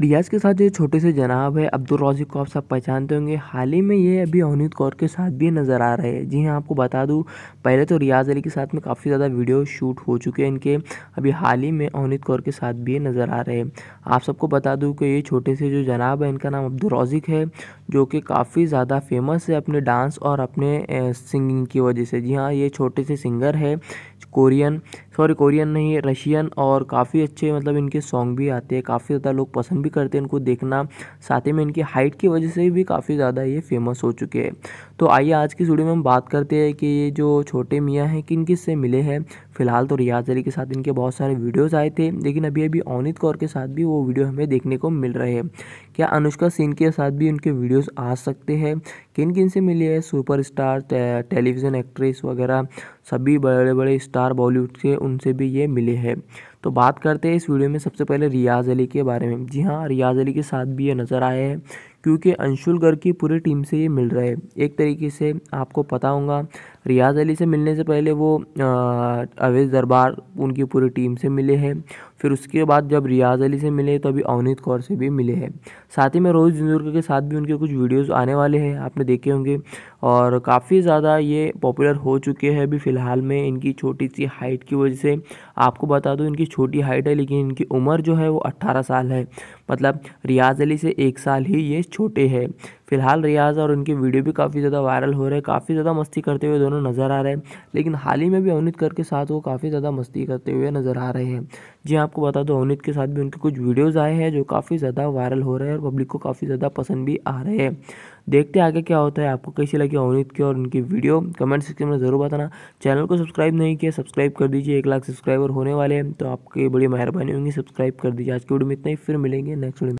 रियाज के साथ जो छोटे से जनाब है अब्दुल रौजिक को आप सब पहचानते होंगे हाल ही में ये अभी अवनीत कौर के साथ भी नज़र आ रहे हैं जी हाँ आपको बता दूँ पहले तो रियाज अली के साथ में काफ़ी ज़्यादा वीडियो शूट हो चुके हैं इनके अभी हाल ही में अवनीत कौर के साथ भी ये नज़र आ रहे हैं आप सबको बता दूँ कि ये छोटे से जो जनाब है इनका नाम अब्दुल रौजिक है जो कि काफ़ी ज़्यादा फेमस है अपने डांस और अपने सिंगिंग की वजह से जी हाँ ये छोटे से सिंगर है कोरियन सॉरी कोरियन नहीं रशियन और काफ़ी अच्छे मतलब इनके सॉन्ग भी आते हैं काफ़ी ज़्यादा लोग पसंद भी करते हैं इनको देखना साथ ही में इनकी हाइट की वजह से भी काफ़ी ज़्यादा ये फेमस हो चुके हैं तो आइए आज की वीडियो में हम बात करते हैं कि ये जो छोटे मियाँ हैं किन किस से मिले हैं फिलहाल तो रियाज अली के साथ इनके बहुत सारे वीडियोज़ आए थे लेकिन अभी अभी अवनीत कौर के साथ भी वो वीडियो हमें देखने को मिल रहे हैं क्या अनुष्का सिंह के साथ भी उनके वीडियोज़ आ सकते हैं किन किन से मिले हैं सुपर स्टार टेलीविज़न एक्ट्रेस वगैरह सभी बड़े बड़े स्टार बॉलीवुड के उनसे भी ये मिले हैं तो बात करते हैं इस वीडियो में सबसे पहले रियाज अली के बारे में जी हाँ रियाज अली के साथ भी ये नज़र आए हैं क्योंकि अंशुल गर्ग की पूरी टीम से ये मिल रहा है एक तरीके से आपको पता होगा रियाज अली से मिलने से पहले वो अवेश दरबार उनकी पूरी टीम से मिले हैं फिर उसके बाद जब रियाज अली से मिले तो अभी अवनीत कौर से भी मिले हैं साथ ही में रोहित जिंदुरकर के साथ भी उनके कुछ वीडियोस आने वाले हैं आपने देखे होंगे और काफ़ी ज़्यादा ये पॉपुलर हो चुके हैं अभी फ़िलहाल में इनकी छोटी सी हाइट की वजह से आपको बता दूँ इनकी छोटी हाइट है लेकिन इनकी उम्र जो है वो अट्ठारह साल है मतलब रियाज अली से एक साल ही ये छोटे हैं फिलहाल रियाज और उनके वीडियो भी काफ़ी ज़्यादा वायरल हो रहे हैं काफ़ी ज़्यादा मस्ती करते हुए दोनों नज़र आ रहे हैं लेकिन हाल ही में भी अवनीत कर के साथ वो काफ़ी ज़्यादा मस्ती करते हुए नज़र आ रहे हैं जी आपको बता दो अवनीत के साथ भी उनके कुछ वीडियोज़ आए हैं जो काफ़ी ज़्यादा वायरल हो रहे हैं और पब्लिक को काफ़ी ज़्यादा पसंद भी आ रहे हैं देखते आगे क्या होता है आपको कैसी लगी अवनीत की और उनकी वीडियो कमेंट सेक्शन में ज़रूर बताना चैनल को सब्सक्राइब नहीं किया सब्सक्राइब कर दीजिए एक लाख सब्सक्राइबर होने वाले हैं तो आपकी बड़ी मेहरबानी होगी सब्सक्राइब कर दीजिए आज की वीडियो में इतना ही फिर मिलेंगे नेक्स्ट वीडियो